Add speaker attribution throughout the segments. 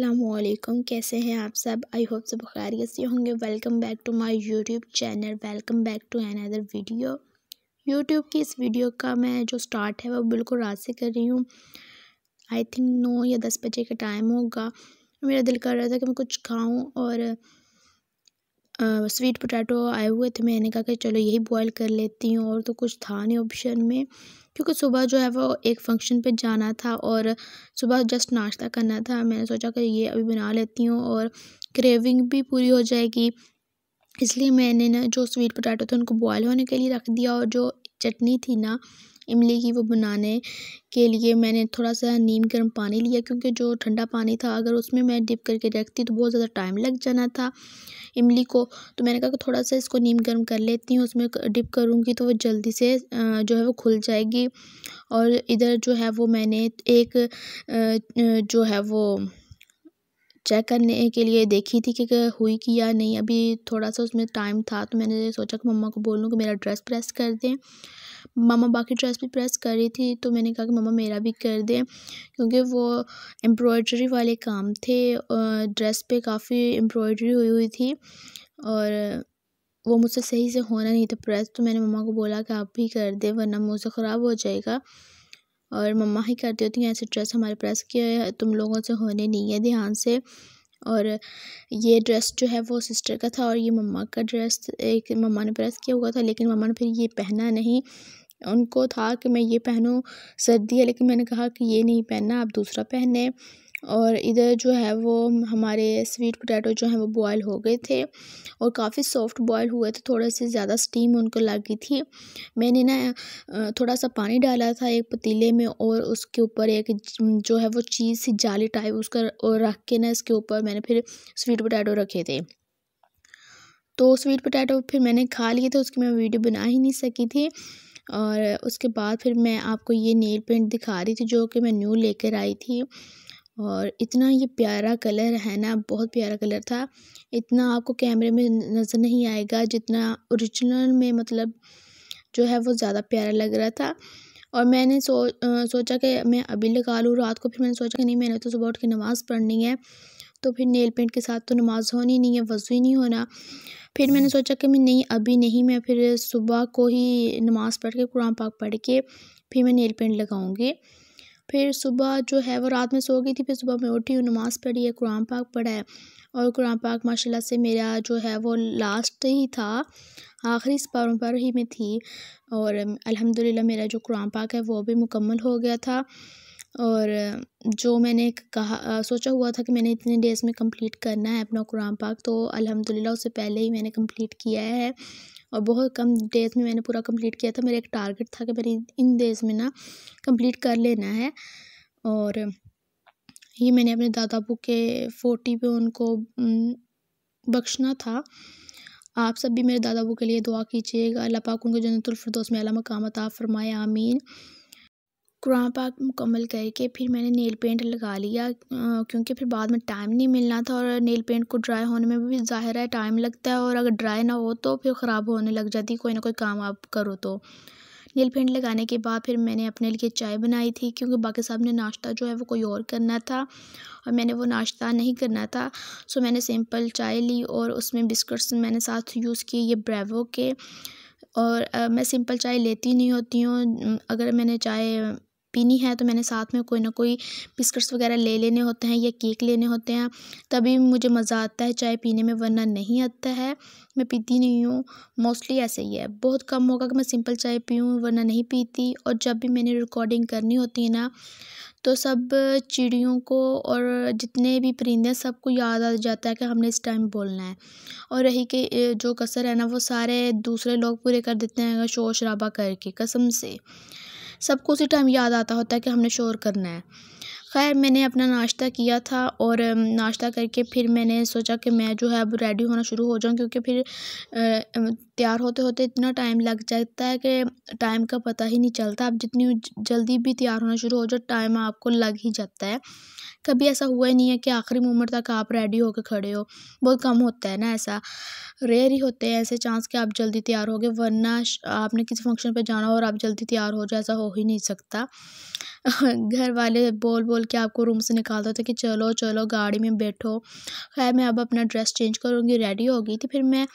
Speaker 1: असलम कैसे हैं आप सब आई होप सब खैरियत से होंगे welcome back to my YouTube channel welcome back to another video YouTube की इस वीडियो का मैं जो स्टार्ट है वो बिल्कुल रात से कर रही हूँ आई थिंक नौ या दस बजे का टाइम होगा मेरा दिल कर रहा था कि मैं कुछ खाऊं और स्वीट पोटैटो आए हुए थे मैंने कहा कि चलो यही बॉईल कर लेती हूँ और तो कुछ था नहीं ऑप्शन में क्योंकि सुबह जो है वो एक फंक्शन पे जाना था और सुबह जस्ट नाश्ता करना था मैंने सोचा कि ये अभी बना लेती हूँ और क्रेविंग भी पूरी हो जाएगी इसलिए मैंने ना जो स्वीट पोटैटो थे उनको बॉयल होने के लिए रख दिया और जो चटनी थी ना इमली की वो बनाने के लिए मैंने थोड़ा सा नीम गर्म पानी लिया क्योंकि जो ठंडा पानी था अगर उसमें मैं डिप करके रखती तो बहुत ज़्यादा टाइम लग जाना था इमली को तो मैंने कहा कि थोड़ा सा इसको नीम गर्म कर लेती हूँ उसमें डिप करूँगी तो वो जल्दी से जो है वो खुल जाएगी और इधर जो है वो मैंने एक जो है वो चेक करने के लिए देखी थी कि हुई कि या नहीं अभी थोड़ा सा उसमें टाइम था तो मैंने सोचा कि मम्मा को बोल लूँ कि मेरा ड्रेस प्रेस कर दें मामा बाकी ड्रेस भी प्रेस कर रही थी तो मैंने कहा कि मामा मेरा भी कर दें क्योंकि वो एम्ब्रॉयडरी वाले काम थे ड्रेस पे काफ़ी एम्ब्रॉयडरी हुई हुई थी और वो मुझसे सही से होना नहीं था प्रेस तो मैंने मामा को बोला कि आप भी कर दें वरना मुझसे ख़राब हो जाएगा और मम्मा ही करती होती हैं ऐसे ड्रेस हमारे प्रेस के तुम लोगों से होने नहीं है ध्यान से और ये ड्रेस जो है वो सिस्टर का था और ये मम्मा का ड्रेस एक मम्मा ने प्रेस किया हुआ था लेकिन मम्मा ने फिर ये पहना नहीं उनको था कि मैं ये पहनूँ सर्दी है लेकिन मैंने कहा कि ये नहीं पहनना आप दूसरा पहने और इधर जो है वो हमारे स्वीट पोटैटो जो है वो बॉयल हो गए थे और काफ़ी सॉफ्ट बॉयल हुए थे थोड़े से ज़्यादा स्टीम उनको लगी थी मैंने ना थोड़ा सा पानी डाला था एक पतीले में और उसके ऊपर एक जो है वो चीज़ सी जाली टाइप उसका रख के ना इसके ऊपर मैंने फिर स्वीट पोटैटो रखे थे तो स्वीट पोटैटो फिर मैंने खा लिए थे उसकी मैं वीडियो बना ही नहीं सकी थी और उसके बाद फिर मैं आपको ये नेल पेंट दिखा रही थी जो कि मैं न्यू लेकर आई थी और इतना ये प्यारा कलर है ना बहुत प्यारा कलर था इतना आपको कैमरे में नज़र नहीं आएगा जितना ओरिजिनल में मतलब जो है वो ज़्यादा प्यारा लग रहा था और मैंने सो आ, सोचा कि मैं अभी लगा लूँ रात को फिर मैंने सोचा कि नहीं मैंने तो सुबह उठ के नमाज़ पढ़नी है तो फिर नेल पेंट के साथ तो नमाज होनी नहीं है वजू ही नहीं होना फिर मैंने सोचा कि मैं नहीं अभी नहीं मैं फिर सुबह को ही नमाज़ पढ़ के कुरान पाक पढ़ के फिर मैं नेल पेंट लगाऊँगी फिर सुबह जो है वो रात में सो गई थी फिर सुबह मैं उठी हूँ नमाज़ पढ़ी है कुरान पाक पढ़ा है और कुरान पाक माशाल्लाह से मेरा जो है वो लास्ट ही था आखिरी पारों पर ही मैं थी और अल्हम्दुलिल्लाह मेरा जो कुरान पाक है वो भी मुकम्मल हो गया था और जो मैंने कहा सोचा हुआ था कि मैंने इतने डेज़ में कंप्लीट करना है अपना कुरान पाक तो अल्हम्दुलिल्लाह उससे पहले ही मैंने कंप्लीट किया है और बहुत कम डेज़ में मैंने पूरा कंप्लीट किया था मेरा एक टारगेट था कि मैंने इन डेज़ में ना कंप्लीट कर लेना है और ये मैंने अपने दादा अबू के फोटी पे उनको बख्शना था आप सब भी मेरे दादा बू के लिए दुआ कीजिएगा अल्लाह पाक उनको फिरदौस में अला मकाम अता फ़रमाए आमीन कुरान पाक मुकम्मल करके फिर मैंने नेल पेंट लगा लिया क्योंकि फिर बाद में टाइम नहीं मिलना था और नेल पेंट को ड्राई होने में भी ज़ाहिर है टाइम लगता है और अगर ड्राई ना हो तो फिर ख़राब होने लग जाती कोई ना कोई काम आप करो तो नेल पेंट लगाने के बाद फिर मैंने अपने लिए चाय बनाई थी क्योंकि बाकी साहब ने नाश्ता जो है वो कोई और करना था और मैंने वो नाश्ता नहीं करना था सो मैंने सिंपल चाय ली और उसमें बिस्किट्स मैंने साथ यूज़ किए ये ब्रेवो के और आ, मैं सिंपल चाय लेती नहीं होती हूँ अगर मैंने चाय पीनी है तो मैंने साथ में कोई ना कोई बिस्किट्स वगैरह ले लेने होते हैं या केक लेने होते हैं तभी मुझे मज़ा आता है चाय पीने में वरना नहीं आता है मैं पीती नहीं हूँ मोस्टली ऐसे ही है बहुत कम होगा कि मैं सिंपल चाय पीऊँ वरना नहीं पीती और जब भी मैंने रिकॉर्डिंग करनी होती है ना तो सब चिड़ियों को और जितने भी परिंदे हैं सबको याद आ जाता है कि हमने इस टाइम बोलना है और रही कि जो कसर है ना वो सारे दूसरे लोग पूरे कर देते हैं शोर शराबा करके कसम से सबको उसी टाइम याद आता होता है कि हमने शोर करना है खैर मैंने अपना नाश्ता किया था और नाश्ता करके फिर मैंने सोचा कि मैं जो है अब रेडी होना शुरू हो जाऊँ क्योंकि फिर तैयार होते होते इतना टाइम लग जाता है कि टाइम का पता ही नहीं चलता आप जितनी जल्दी भी तैयार होना शुरू हो जाओ टाइम आपको लग ही जाता है कभी ऐसा हुआ ही नहीं है कि आखिरी मोमेंट तक आप रेडी होकर खड़े हो बहुत कम होता है ना ऐसा रेयर ही होते हैं ऐसे चांस कि आप जल्दी तैयार हो गए वरना आपने किसी फंक्शन पर जाना हो और आप जल्दी तैयार हो जाए ऐसा हो ही नहीं सकता घर वाले बोल बोल के आपको रूम से निकाल देते कि चलो चलो गाड़ी में बैठो खैर मैं अब अपना ड्रेस चेंज करूँगी रेडी हो गई थी फिर मैं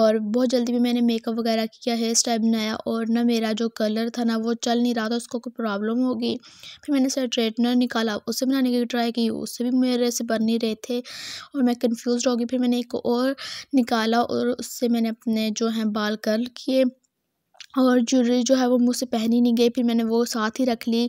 Speaker 1: और बहुत जल्दी मैंने मेकअप वगैरह किया हेयर स्टाइल बनाया और ना मेरा जो कलर था ना वो चल नहीं रहा था उसको कोई प्रॉब्लम हो गई फिर मैंने स्ट्रेटनर निकाला उसे बनाने की ट्राई की उससे भी मेरे से बन नहीं रहे थे और मैं कन्फ्यूज हो गई फिर मैंने एक और निकाला और उससे मैंने अपने जो हैं बाल कर्ल किए और ज्वेलरी जो है वो मुझसे पहनी नहीं गई फिर मैंने वो साथ ही रख ली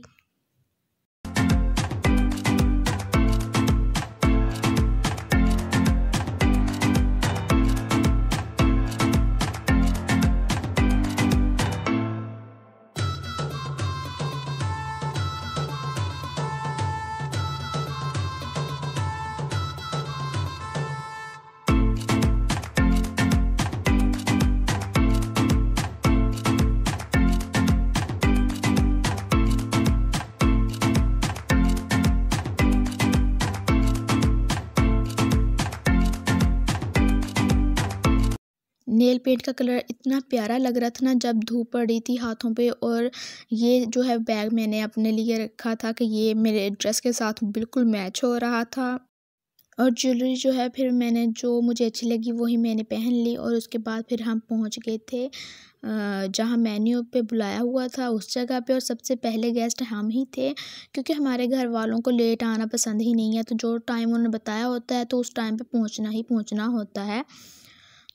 Speaker 1: नेल पेंट का कलर इतना प्यारा लग रहा था ना जब धूप पड़ रही थी हाथों पे और ये जो है बैग मैंने अपने लिए रखा था कि ये मेरे ड्रेस के साथ बिल्कुल मैच हो रहा था और ज्वेलरी जो है फिर मैंने जो मुझे अच्छी लगी वही मैंने पहन ली और उसके बाद फिर हम पहुंच गए थे जहाँ मेन्यू पे बुलाया हुआ था उस जगह पे और सबसे पहले गेस्ट हम ही थे क्योंकि हमारे घर वालों को लेट आना पसंद ही नहीं है तो जो टाइम उन्होंने बताया होता है तो उस टाइम पे पहुंचना ही पहुंचना होता है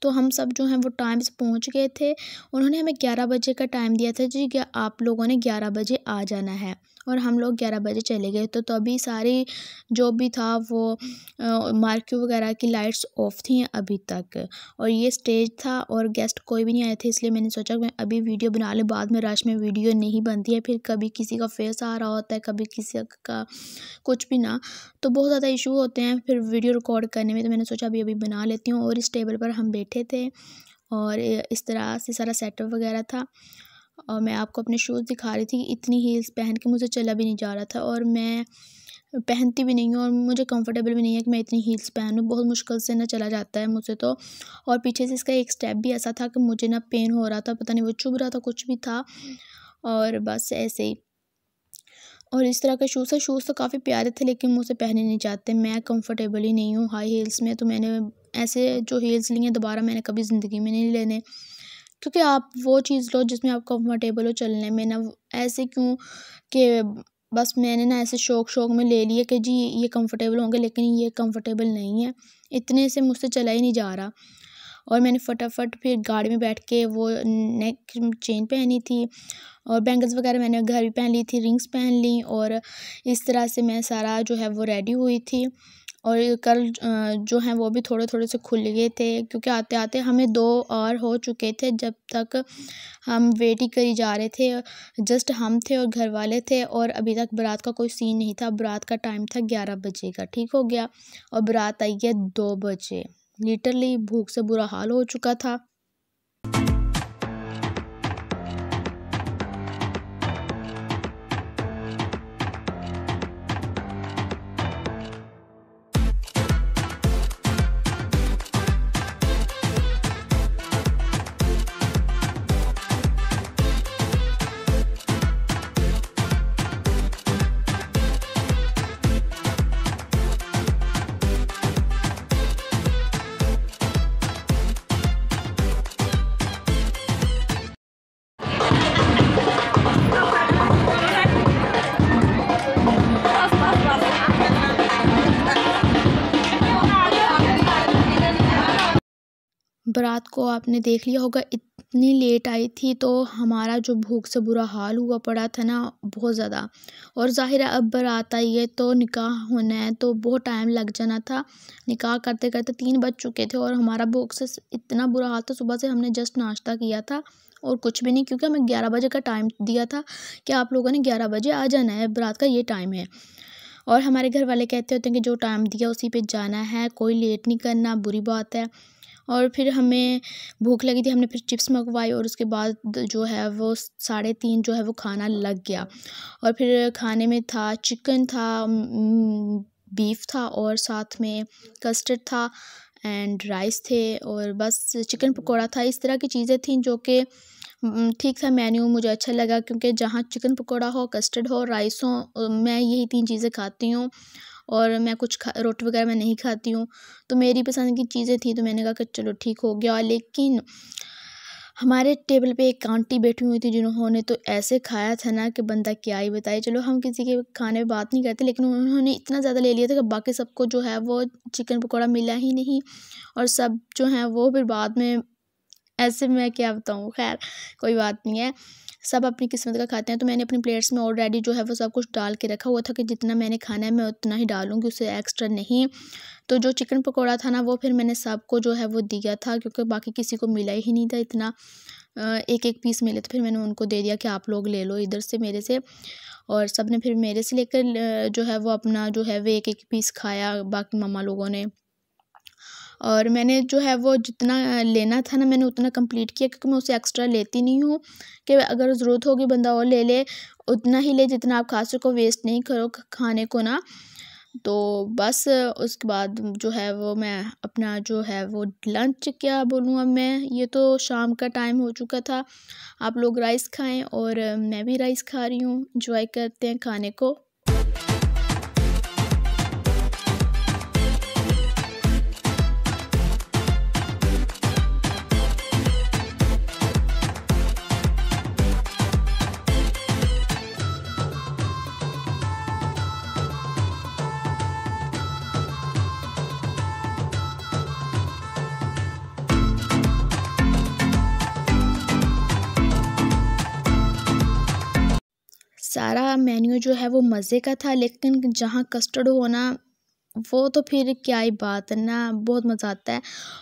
Speaker 1: तो हम सब जो हैं वो टाइम से पहुँच गए थे उन्होंने हमें ग्यारह बजे का टाइम दिया था जी आप लोगों ने ग्यारह बजे आ जाना है और हम लोग ग्यारह बजे चले गए तो तभी सारी जो भी था वो मार्क्यू वगैरह की लाइट्स ऑफ थी अभी तक और ये स्टेज था और गेस्ट कोई भी नहीं आए थे इसलिए मैंने सोचा मैं अभी वीडियो बना लें बाद में रश में वीडियो नहीं बनती है फिर कभी किसी का फेस आ रहा होता है कभी किसी का कुछ भी ना तो बहुत ज़्यादा इशू होते हैं फिर वीडियो रिकॉर्ड करने में तो मैंने सोचा अभी अभी बना लेती हूँ और इस टेबल पर हम बैठे थे और इस तरह से सारा सेटअप वगैरह था और मैं आपको अपने शूज़ दिखा रही थी कि इतनी हील्स पहन के मुझे चला भी नहीं जा रहा था और मैं पहनती भी नहीं हूँ और मुझे कंफर्टेबल भी नहीं है कि मैं इतनी हील्स पहनूँ बहुत मुश्किल से ना चला जाता है मुझे तो और पीछे से इसका एक स्टेप भी ऐसा था कि मुझे ना पेन हो रहा था पता नहीं वो चुभ रहा था कुछ भी था और बस ऐसे ही और इस तरह के शूज़ है शूज़ तो काफ़ी प्यारे थे लेकिन मुझसे पहने नहीं जाते मैं कम्फर्टेबल ही नहीं हूँ हाई हील्स में तो मैंने ऐसे जो हील्स लिए हैं दोबारा मैंने कभी ज़िंदगी में नहीं लेने क्योंकि आप वो चीज़ लो जिसमें आप कंफर्टेबल हो चलने में ना ऐसे क्यों कि बस मैंने ना ऐसे शौक शौक में ले लिया कि जी ये कंफर्टेबल होंगे लेकिन ये कंफर्टेबल नहीं है इतने से मुझसे चला ही नहीं जा रहा और मैंने फटाफट फिर गाड़ी में बैठ के वो नेक चेन पहनी थी और बैंगल्स वगैरह मैंने घर भी पहन ली थी रिंग्स पहन ली और इस तरह से मैं सारा जो है वो रेडी हुई थी और कल जो हैं वो भी थोड़े थोड़े से खुल गए थे क्योंकि आते आते हमें दो और हो चुके थे जब तक हम वेट ही करी जा रहे थे जस्ट हम थे और घर वाले थे और अभी तक बारात का कोई सीन नहीं था बारात का टाइम था ग्यारह बजे का ठीक हो गया और बारात आई है दो बजे लिटरली भूख से बुरा हाल हो चुका था बारात को आपने देख लिया होगा इतनी लेट आई थी तो हमारा जो भूख से बुरा हाल हुआ पड़ा था ना बहुत ज़्यादा और ज़ाहिर है अब बारात आई है तो निकाह होना है तो बहुत टाइम लग जाना था निकाह करते करते तीन बज चुके थे और हमारा भूख से इतना बुरा हाल था सुबह से हमने जस्ट नाश्ता किया था और कुछ भी नहीं क्योंकि हमें ग्यारह बजे का टाइम दिया था कि आप लोगों ने ग्यारह बजे आ जाना है बारात का ये टाइम है और हमारे घर वाले कहते होते हैं कि जो टाइम दिया उसी पे जाना है कोई लेट नहीं करना बुरी बात है और फिर हमें भूख लगी थी हमने फिर चिप्स मंगवाई और उसके बाद जो है वो साढ़े तीन जो है वो खाना लग गया और फिर खाने में था चिकन था बीफ था और साथ में कस्टर्ड था एंड राइस थे और बस चिकन पकौड़ा था इस तरह की चीज़ें थी जो कि ठीक था मेन्यू मुझे अच्छा लगा क्योंकि जहाँ चिकन पकौड़ा हो कस्टर्ड हो राइस हो मैं यही तीन चीज़ें खाती हूँ और मैं कुछ खा रोटी वगैरह मैं नहीं खाती हूँ तो मेरी पसंद की चीज़ें थी तो मैंने कहा कि चलो ठीक हो गया लेकिन हमारे टेबल पे एक आंटी बैठी हुई थी जिन्होंने तो ऐसे खाया था ना कि बंदा क्या ही बताए चलो हम किसी के खाने में बात नहीं करते लेकिन उन्होंने इतना ज़्यादा ले लिया था कि बाकी सबको जो है वो चिकन पकौड़ा मिला ही नहीं और सब जो हैं वो फिर बाद में ऐसे मैं क्या बताऊँ खैर कोई बात नहीं है सब अपनी किस्मत का खाते हैं तो मैंने अपनी प्लेट्स में ऑलरेडी जो है वो सब कुछ डाल के रखा हुआ था कि जितना मैंने खाना है मैं उतना ही डालूँगी उससे एक्स्ट्रा नहीं तो जो चिकन पकौड़ा था ना वो फिर मैंने सबको जो है वो दिया था क्योंकि बाकी किसी को मिला ही नहीं था इतना एक एक पीस मिले तो फिर मैंने उनको दे दिया कि आप लोग ले लो इधर से मेरे से और सब ने फिर मेरे से लेकर जो है वो अपना जो है वो एक एक पीस खाया बाकी मामा लोगों ने और मैंने जो है वो जितना लेना था ना मैंने उतना कंप्लीट किया क्योंकि मैं उसे एक्स्ट्रा लेती नहीं हूँ कि अगर ज़रूरत होगी बंदा और ले ले उतना ही ले जितना आप खा सको वेस्ट नहीं करो खाने को ना तो बस उसके बाद जो है वो मैं अपना जो है वो लंच क्या बोलूँ अब मैं ये तो शाम का टाइम हो चुका था आप लोग राइस खाएं और मैं भी राइस खा रही हूँ इंजॉय करते हैं खाने को सारा मेन्यू जो है वो मज़े का था लेकिन जहाँ कस्टर्ड होना वो तो फिर क्या ही बात है ना बहुत मज़ा आता है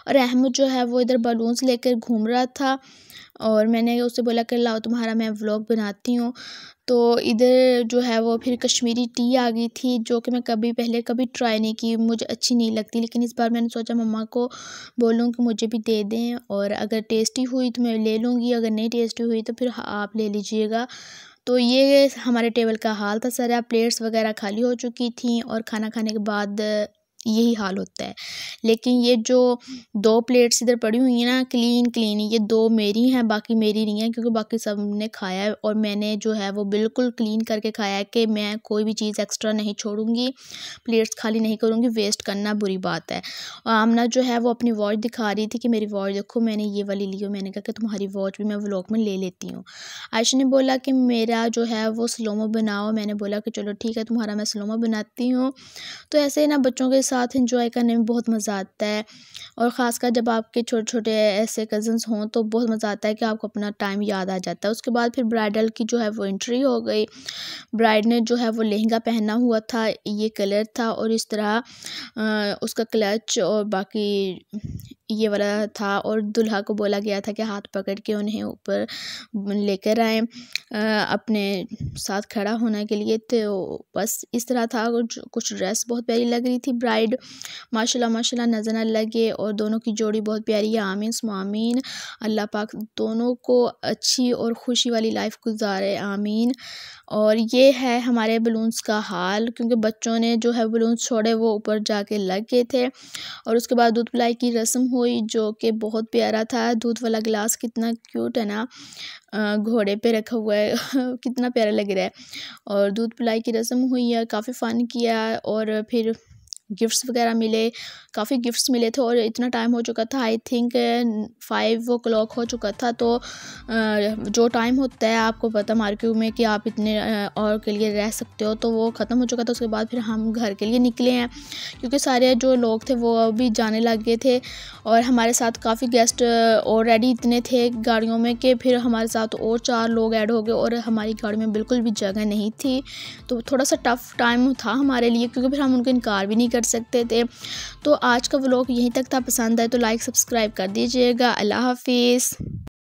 Speaker 1: और अहमद जो है वो इधर बलून्स लेकर घूम रहा था और मैंने उसे बोला कि लाओ तुम्हारा मैं व्लॉग बनाती हूँ तो इधर जो है वो फिर कश्मीरी टी आ गई थी जो कि मैं कभी पहले कभी ट्राई नहीं की मुझे अच्छी नहीं लगती लेकिन इस बार मैंने सोचा मम्मा को बोलूँ कि मुझे भी दे दें और अगर टेस्टी हुई तो मैं ले लूँगी अगर नहीं टेस्टी हुई तो फिर आप ले लीजिएगा तो ये हमारे टेबल का हाल था सारा प्लेट्स वगैरह खाली हो चुकी थी और खाना खाने के बाद यही हाल होता है लेकिन ये जो दो प्लेट्स इधर पड़ी हुई हैं ना क्लीन क्लीन ये दो मेरी हैं बाकी मेरी नहीं है क्योंकि बाकी सब ने खाया है और मैंने जो है वो बिल्कुल क्लीन करके खाया है कि मैं कोई भी चीज़ एक्स्ट्रा नहीं छोड़ूंगी प्लेट्स खाली नहीं करूँगी वेस्ट करना बुरी बात है और आमना जो है वो अपनी वॉच दिखा रही थी कि मेरी वॉच देखो मैंने ये वाली ली हो मैंने कहा कि तुम्हारी वॉच भी मैं व्लॉग में ले लेती हूँ आयशा ने बोला कि मेरा जो है वो स्लोमो बनाओ मैंने बोला कि चलो ठीक है तुम्हारा मैं स्लोमो बनाती हूँ तो ऐसे ना बच्चों के साथ इंजॉय करने में बहुत मज़ा आता है और ख़ासकर जब आपके छोटे छोटे ऐसे कज़न्स हों तो बहुत मज़ा आता है कि आपको अपना टाइम याद आ जाता है उसके बाद फिर ब्राइडल की जो है वो एंट्री हो गई ब्राइड ने जो है वो लहंगा पहना हुआ था ये कलर था और इस तरह उसका क्लच और बाकी ये वाला था और दुल्हा को बोला गया था कि हाथ पकड़ के उन्हें ऊपर लेकर आए अपने साथ खड़ा होने के लिए तो बस इस तरह था कुछ ड्रेस बहुत प्यारी लग रही थी ब्राइड माशाल्लाह माशाल्लाह नजर न लगे और दोनों की जोड़ी बहुत प्यारी है आमीन सुमामीन अल्लाह पाक दोनों को अच्छी और खुशी वाली लाइफ गुजारे आमीन और ये है हमारे बलून्स का हाल क्योंकि बच्चों ने जो है बलून्स छोड़े वो ऊपर जाके लग गए थे और उसके बाद दूध पिलाई की रस्म हुई जो कि बहुत प्यारा था दूध वाला गिलास कितना क्यूट है ना घोड़े पे रखा हुआ है कितना प्यारा लग रहा है और दूध पिलाई की रस्म हुई है काफ़ी फ़न किया और फिर गिफ्ट्स वगैरह मिले काफ़ी गिफ्ट्स मिले थे और इतना टाइम हो चुका था I think five o'clock हो चुका था तो जो टाइम होता है आपको पता मार्केट में कि आप इतने और के लिए रह सकते हो तो वो ख़त्म हो चुका था उसके बाद फिर हम घर के लिए निकले हैं क्योंकि सारे जो लोग थे वो अभी जाने लग गए थे और हमारे साथ काफ़ी गेस्ट ऑलरेडी इतने थे गाड़ियों में कि फिर हमारे साथ और चार लोग ऐड हो गए और हमारी गाड़ी में बिल्कुल भी जगह नहीं थी तो थोड़ा सा टफ़ टाइम था हमारे लिए क्योंकि फिर हम उनको इनकार भी नहीं कर सकते थे तो आज का व्लॉग यहीं तक था पसंद आए तो लाइक सब्सक्राइब कर दीजिएगा अल्लाह हाफिज़